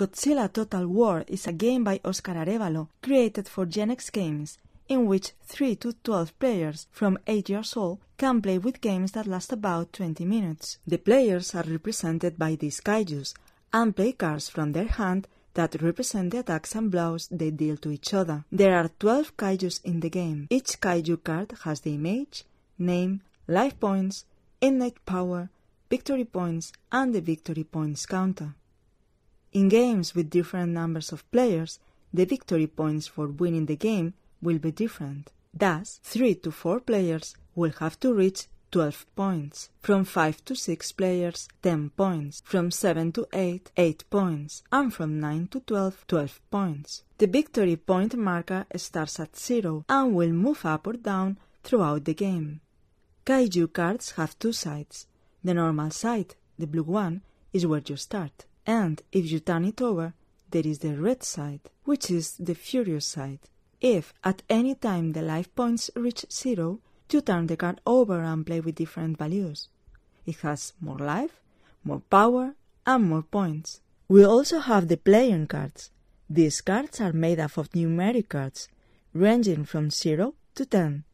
Godzilla Total War is a game by Oscar Arevalo created for Gen X Games, in which 3 to 12 players from 8 years old can play with games that last about 20 minutes. The players are represented by these kaijus and play cards from their hand that represent the attacks and blows they deal to each other. There are 12 kaijus in the game. Each kaiju card has the image, name, life points, innate power, victory points, and the victory points counter. In games with different numbers of players, the victory points for winning the game will be different. Thus, 3 to 4 players will have to reach 12 points. From 5 to 6 players, 10 points. From 7 to 8, 8 points. And from 9 to 12, 12 points. The victory point marker starts at 0 and will move up or down throughout the game. Kaiju cards have two sides. The normal side, the blue one, is where you start. And if you turn it over, there is the red side, which is the furious side. If at any time the life points reach zero, you turn the card over and play with different values. It has more life, more power, and more points. We also have the playing cards. These cards are made up of numeric cards, ranging from 0 to 10.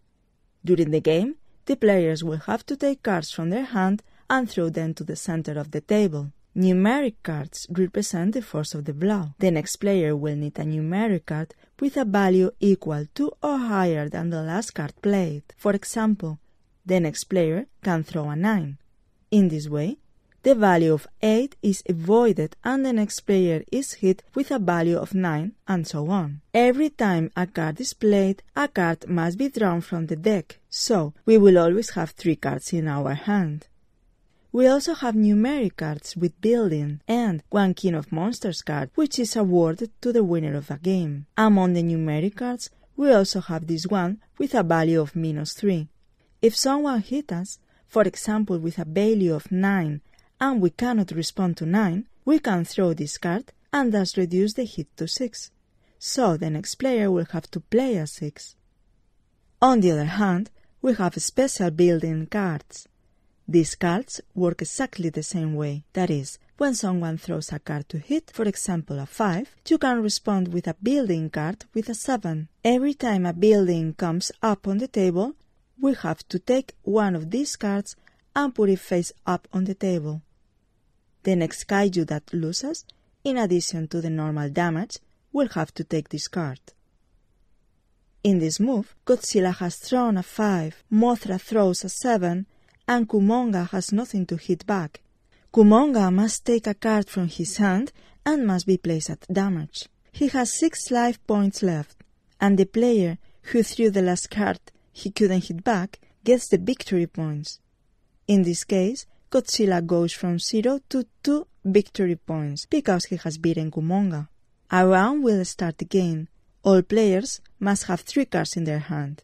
During the game, the players will have to take cards from their hand and throw them to the center of the table. Numeric cards represent the force of the blow. The next player will need a numeric card with a value equal to or higher than the last card played. For example, the next player can throw a 9. In this way, the value of 8 is avoided and the next player is hit with a value of 9 and so on. Every time a card is played, a card must be drawn from the deck, so we will always have 3 cards in our hand. We also have numeric cards with building and one King of Monsters card, which is awarded to the winner of a game. Among the numeric cards, we also have this one with a value of minus 3. If someone hits us, for example with a value of 9, and we cannot respond to 9, we can throw this card and thus reduce the hit to 6. So the next player will have to play a 6. On the other hand, we have special building cards. These cards work exactly the same way. That is, when someone throws a card to hit, for example a 5, you can respond with a building card with a 7. Every time a building comes up on the table, we have to take one of these cards and put it face up on the table. The next kaiju that loses, in addition to the normal damage, will have to take this card. In this move, Godzilla has thrown a 5, Mothra throws a 7, and Kumonga has nothing to hit back. Kumonga must take a card from his hand and must be placed at damage. He has six life points left, and the player who threw the last card he couldn't hit back gets the victory points. In this case, Godzilla goes from 0 to 2 victory points because he has beaten Kumonga. A round will start again. All players must have three cards in their hand.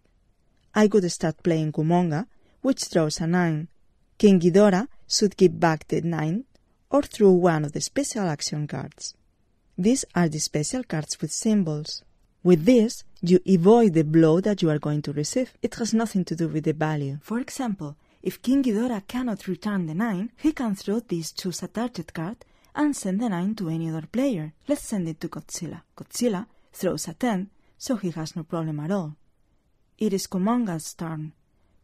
I could start playing Kumonga which throws a 9. King Ghidorah should give back the 9 or through one of the special action cards. These are the special cards with symbols. With this, you avoid the blow that you are going to receive. It has nothing to do with the value. For example, if King Ghidorah cannot return the 9, he can throw this to a target card and send the 9 to any other player. Let's send it to Godzilla. Godzilla throws a 10, so he has no problem at all. It is Komonga's turn.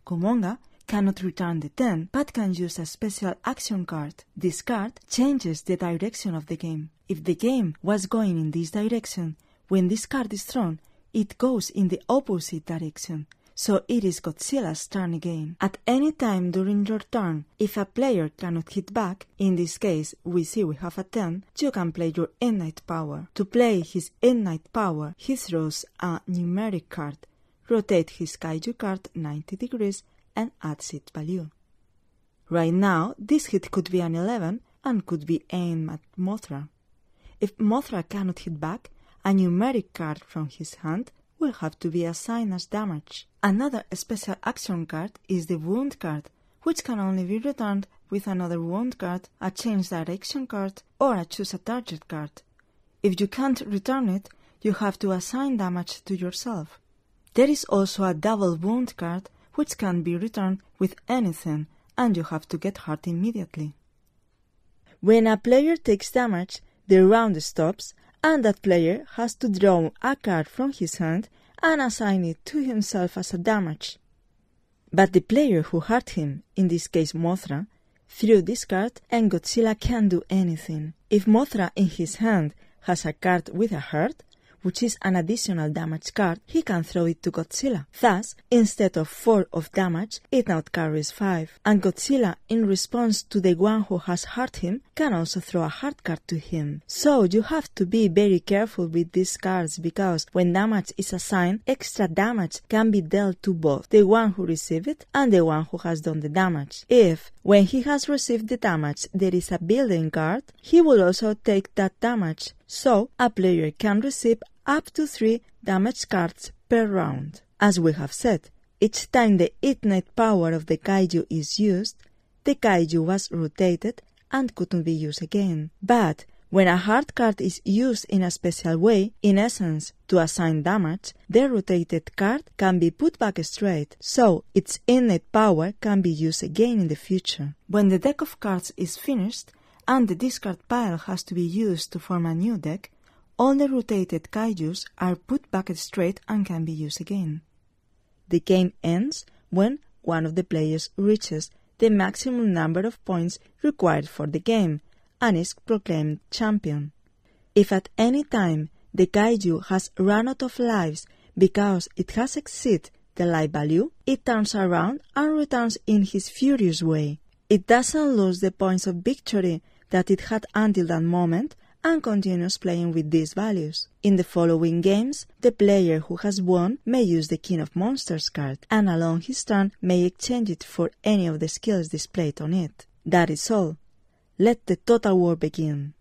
Komonga cannot return the 10 but can use a special action card. This card changes the direction of the game. If the game was going in this direction, when this card is thrown, it goes in the opposite direction, so it is Godzilla's turn again. At any time during your turn, if a player cannot hit back, in this case we see we have a 10, you can play your night power. To play his night power, he throws a numeric card, rotate his kaiju card 90 degrees, and adds its value. Right now, this hit could be an 11 and could be aimed at Mothra. If Mothra cannot hit back, a numeric card from his hand will have to be assigned as damage. Another special action card is the wound card, which can only be returned with another wound card, a change direction card, or a choose a target card. If you can't return it, you have to assign damage to yourself. There is also a double wound card which can be returned with anything and you have to get hurt immediately. When a player takes damage, the round stops and that player has to draw a card from his hand and assign it to himself as a damage. But the player who hurt him, in this case Mothra, threw this card and Godzilla can't do anything. If Mothra in his hand has a card with a heart, which is an additional damage card, he can throw it to Godzilla. Thus, instead of 4 of damage, it now carries 5. And Godzilla, in response to the one who has hurt him, can also throw a hard card to him. So you have to be very careful with these cards because when damage is assigned, extra damage can be dealt to both the one who received it and the one who has done the damage. If, when he has received the damage, there is a building card, he will also take that damage so a player can receive up to three damage cards per round. As we have said, each time the ignite power of the kaiju is used, the kaiju was rotated and couldn't be used again. But when a hard card is used in a special way, in essence to assign damage, the rotated card can be put back straight, so its innate power can be used again in the future. When the deck of cards is finished, and the discard pile has to be used to form a new deck, all the rotated kaijus are put back straight and can be used again. The game ends when one of the players reaches the maximum number of points required for the game and is proclaimed champion. If at any time the kaiju has run out of lives because it has exceeded the life value, it turns around and returns in his furious way. It doesn't lose the points of victory that it had until that moment and continues playing with these values. In the following games, the player who has won may use the King of Monsters card and along his turn may exchange it for any of the skills displayed on it. That is all. Let the Total War begin.